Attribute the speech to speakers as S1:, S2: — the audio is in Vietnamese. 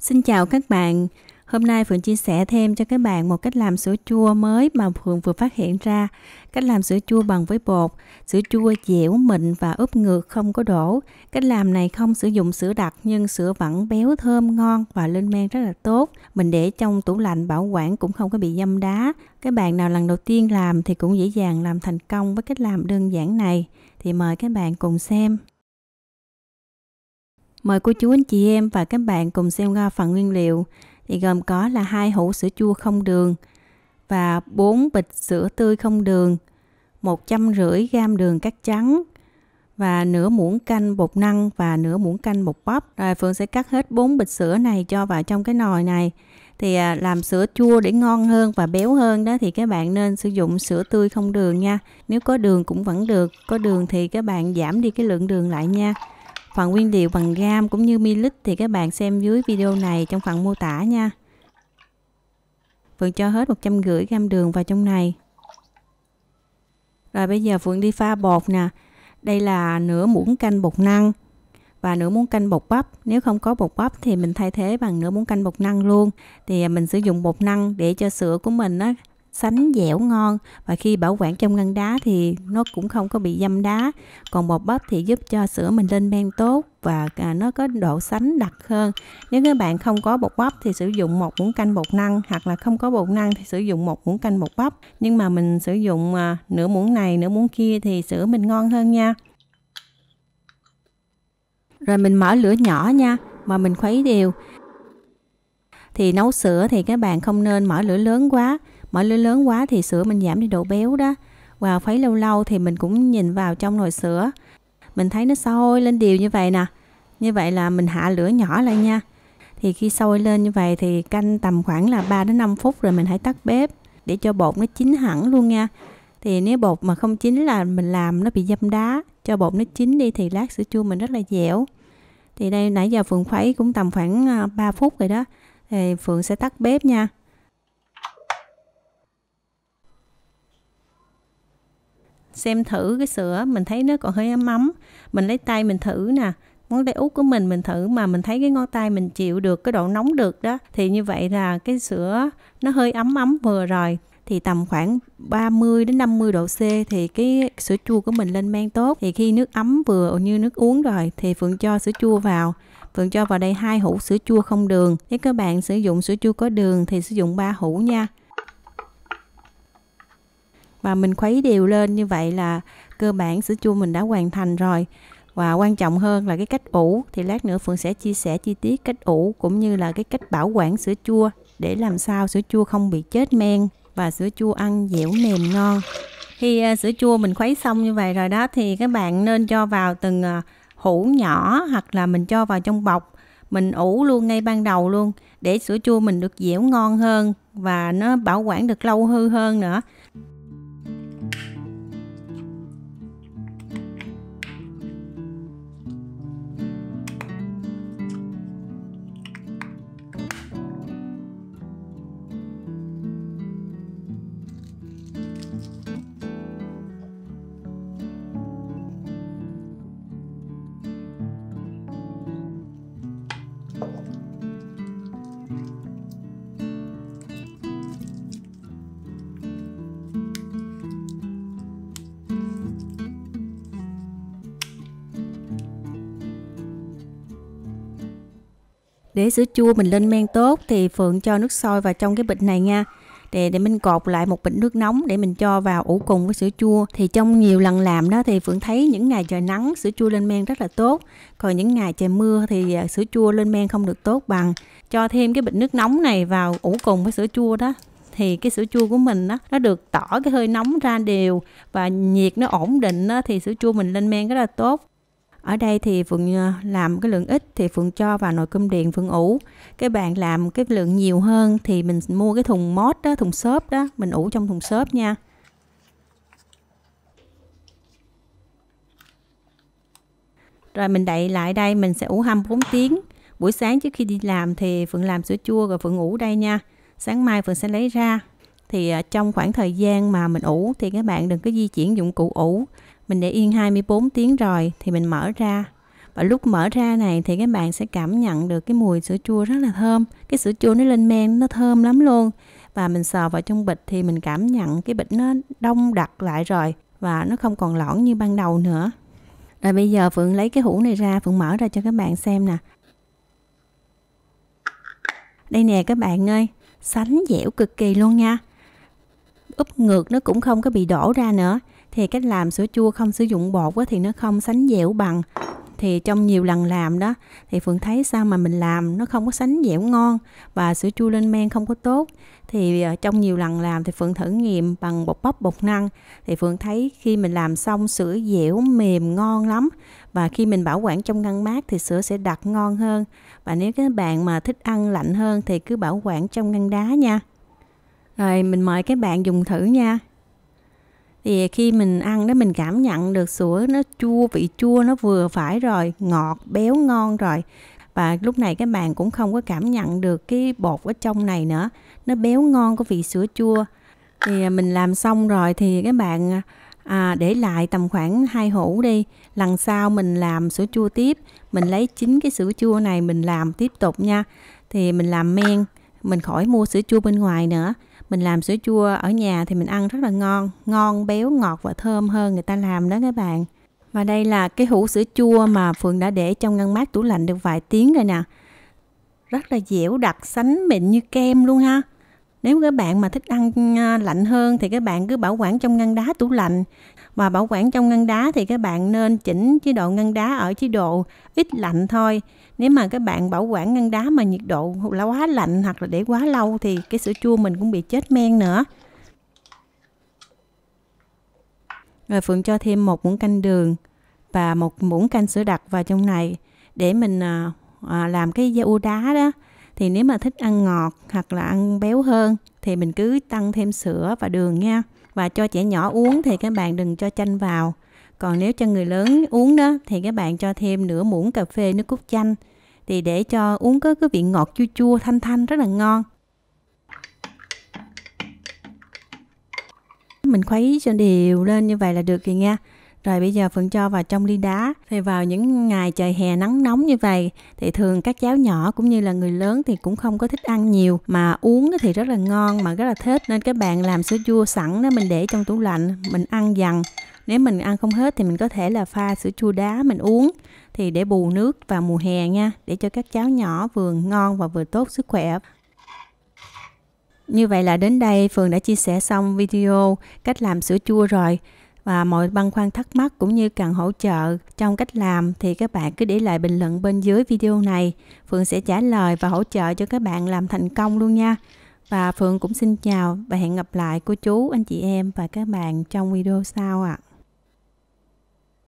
S1: Xin chào các bạn. Hôm nay Phượng chia sẻ thêm cho các bạn một cách làm sữa chua mới mà Phượng vừa phát hiện ra. Cách làm sữa chua bằng với bột, sữa chua dẻo mịn và ướp ngược không có đổ. Cách làm này không sử dụng sữa đặc nhưng sữa vẫn béo thơm ngon và lên men rất là tốt. Mình để trong tủ lạnh bảo quản cũng không có bị dâm đá. Các bạn nào lần đầu tiên làm thì cũng dễ dàng làm thành công với cách làm đơn giản này. Thì mời các bạn cùng xem. Mời cô chú anh chị em và các bạn cùng xem qua phần nguyên liệu thì gồm có là hai hũ sữa chua không đường và 4 bịch sữa tươi không đường, 150 g đường cát trắng và nửa muỗng canh bột năng và nửa muỗng canh bột bắp. Rồi Phượng sẽ cắt hết 4 bịch sữa này cho vào trong cái nồi này. Thì à, làm sữa chua để ngon hơn và béo hơn đó thì các bạn nên sử dụng sữa tươi không đường nha. Nếu có đường cũng vẫn được, có đường thì các bạn giảm đi cái lượng đường lại nha. Phần nguyên liệu bằng gam cũng như ml thì các bạn xem dưới video này trong phần mô tả nha. Phượng cho hết 150 gam đường vào trong này. Rồi bây giờ Phượng đi pha bột nè. Đây là nửa muỗng canh bột năng và nửa muỗng canh bột bắp. Nếu không có bột bắp thì mình thay thế bằng nửa muỗng canh bột năng luôn. Thì mình sử dụng bột năng để cho sữa của mình á, sánh dẻo ngon và khi bảo quản trong ngăn đá thì nó cũng không có bị dâm đá còn bột bắp thì giúp cho sữa mình lên men tốt và à, nó có độ sánh đặc hơn nếu các bạn không có bột bắp thì sử dụng một muỗng canh bột năng hoặc là không có bột năng thì sử dụng một muỗng canh bột bắp nhưng mà mình sử dụng à, nửa muỗng này nửa muỗng kia thì sữa mình ngon hơn nha rồi mình mở lửa nhỏ nha mà mình khuấy đều thì nấu sữa thì các bạn không nên mở lửa lớn quá Mọi lớn lớn quá thì sữa mình giảm đi độ béo đó. Và wow, lâu lâu thì mình cũng nhìn vào trong nồi sữa. Mình thấy nó sôi lên đều như vậy nè. Như vậy là mình hạ lửa nhỏ lại nha. Thì khi sôi lên như vậy thì canh tầm khoảng là 3 đến 5 phút rồi mình hãy tắt bếp để cho bột nó chín hẳn luôn nha. Thì nếu bột mà không chín là mình làm nó bị dâm đá, cho bột nó chín đi thì lát sữa chua mình rất là dẻo. Thì đây nãy giờ Phượng khuấy cũng tầm khoảng 3 à, phút rồi đó. Thì Phượng sẽ tắt bếp nha. xem thử cái sữa mình thấy nó còn hơi ấm ấm mình lấy tay mình thử nè ngón tay út của mình mình thử mà mình thấy cái ngón tay mình chịu được cái độ nóng được đó thì như vậy là cái sữa nó hơi ấm ấm vừa rồi thì tầm khoảng 30 đến 50 độ C thì cái sữa chua của mình lên men tốt thì khi nước ấm vừa như nước uống rồi thì Phượng cho sữa chua vào Phượng cho vào đây hai hũ sữa chua không đường nếu các bạn sử dụng sữa chua có đường thì sử dụng 3 hũ nha và mình khuấy đều lên như vậy là cơ bản sữa chua mình đã hoàn thành rồi và quan trọng hơn là cái cách ủ thì lát nữa Phượng sẽ chia sẻ chi tiết cách ủ cũng như là cái cách bảo quản sữa chua để làm sao sữa chua không bị chết men và sữa chua ăn dẻo mềm ngon khi uh, sữa chua mình khuấy xong như vậy rồi đó thì các bạn nên cho vào từng uh, hũ nhỏ hoặc là mình cho vào trong bọc mình ủ luôn ngay ban đầu luôn để sữa chua mình được dẻo ngon hơn và nó bảo quản được lâu hư hơn nữa để sữa chua mình lên men tốt thì Phượng cho nước sôi vào trong cái bịch này nha để để mình cột lại một bịch nước nóng để mình cho vào ủ cùng với sữa chua thì trong nhiều lần làm đó thì Phượng thấy những ngày trời nắng sữa chua lên men rất là tốt còn những ngày trời mưa thì à, sữa chua lên men không được tốt bằng cho thêm cái bịch nước nóng này vào ủ cùng với sữa chua đó thì cái sữa chua của mình đó, nó được tỏ cái hơi nóng ra đều và nhiệt nó ổn định đó, thì sữa chua mình lên men rất là tốt ở đây thì Phượng ờ, làm cái lượng ít thì Phượng cho vào nồi cơm điện Phượng ủ cái bạn làm cái lượng nhiều hơn thì mình mua cái thùng mót đó thùng xốp đó mình ủ trong thùng xốp nha rồi mình đậy lại đây mình sẽ ủ 24 tiếng buổi sáng trước khi đi làm thì Phượng làm sữa chua rồi Phượng ủ đây nha sáng mai Phượng sẽ lấy ra thì ờ, trong khoảng thời gian mà mình ủ thì các bạn đừng có di chuyển dụng cụ ủ mình để yên 24 tiếng rồi thì mình mở ra và lúc mở ra này thì các bạn sẽ cảm nhận được cái mùi sữa chua rất là thơm cái sữa chua nó lên men nó thơm lắm luôn và mình sờ vào trong bịch thì mình cảm nhận cái bịch nó đông đặc lại rồi và nó không còn lõn như ban đầu nữa rồi bây giờ Phượng lấy cái hũ này ra Phượng mở ra cho các bạn xem nè đây nè các bạn ơi sánh dẻo cực kỳ luôn nha úp ngược nó cũng không có bị đổ ra nữa thì cách làm sữa chua không sử dụng bột thì nó không sánh dẻo bằng thì trong nhiều lần làm đó thì phượng thấy sao mà mình làm nó không có sánh dẻo ngon và sữa chua lên men không có tốt thì ờ, trong nhiều lần làm thì phượng thử nghiệm bằng bột bắp bột năng thì phượng thấy khi mình làm xong sữa dẻo mềm ngon lắm và khi mình bảo quản trong ngăn mát thì sữa sẽ đặc ngon hơn và nếu các bạn mà thích ăn lạnh hơn thì cứ bảo quản trong ngăn đá nha rồi mình mời các bạn dùng thử nha thì khi mình ăn đó mình cảm nhận được sữa nó chua vị chua nó vừa phải rồi ngọt béo ngon rồi và lúc này các bạn cũng không có cảm nhận được cái bột ở trong này nữa nó béo ngon có vị sữa chua thì à, mình làm xong rồi thì các bạn à, để lại tầm khoảng hai hũ đi lần sau mình làm sữa chua tiếp mình lấy chính cái sữa chua này mình làm tiếp tục nha thì mình làm men mình khỏi mua sữa chua bên ngoài nữa mình làm sữa chua ở nhà thì mình ăn rất là ngon ngon béo ngọt và thơm hơn người ta làm đó các bạn và đây là cái hũ sữa chua mà Phượng đã để trong ngăn mát tủ lạnh được vài tiếng rồi nè rất là dẻo đặc sánh mịn như kem luôn ha nếu các bạn mà thích ăn à, lạnh hơn thì các bạn cứ bảo quản trong ngăn đá tủ lạnh mà bảo quản trong ngăn đá thì các bạn nên chỉnh chế độ ngăn đá ở chế độ ít lạnh thôi nếu mà các bạn bảo quản ngăn đá mà nhiệt độ là quá lạnh hoặc là để quá lâu thì cái sữa chua mình cũng bị chết men nữa rồi phượng cho thêm một muỗng canh đường và một muỗng canh sữa đặc vào trong này để mình à, à, làm cái da u đá đó thì nếu mà thích ăn ngọt hoặc là ăn béo hơn thì mình cứ tăng thêm sữa và đường nha và cho trẻ nhỏ uống thì các bạn đừng cho chanh vào còn nếu cho người lớn uống đó thì các bạn cho thêm nửa muỗng cà phê nước cốt chanh thì để cho uống có cái vị ngọt chua chua thanh thanh rất là ngon mình khuấy cho đều lên như vậy là được rồi nha rồi bây giờ Phượng cho vào trong ly đá. Thì vào những ngày trời hè nắng nóng như vậy thì thường các cháu nhỏ cũng như là người lớn thì cũng không có thích ăn nhiều mà uống thì rất là ngon mà rất là thích nên các bạn làm sữa chua sẵn đó mình để trong tủ lạnh mình ăn dần nếu mình ăn không hết thì mình có thể là pha sữa chua đá mình uống thì để bù nước vào mùa hè nha để cho các cháu nhỏ vừa ngon và vừa tốt sức khỏe như vậy là đến đây Phường đã chia sẻ xong video cách làm sữa chua rồi và mọi băn khoăn thắc mắc cũng như cần hỗ trợ trong cách làm thì các bạn cứ để lại bình luận bên dưới video này. Phượng sẽ trả lời và hỗ trợ cho các bạn làm thành công luôn nha. Và Phượng cũng xin chào và hẹn gặp lại cô chú, anh chị em và các bạn trong video sau ạ. À.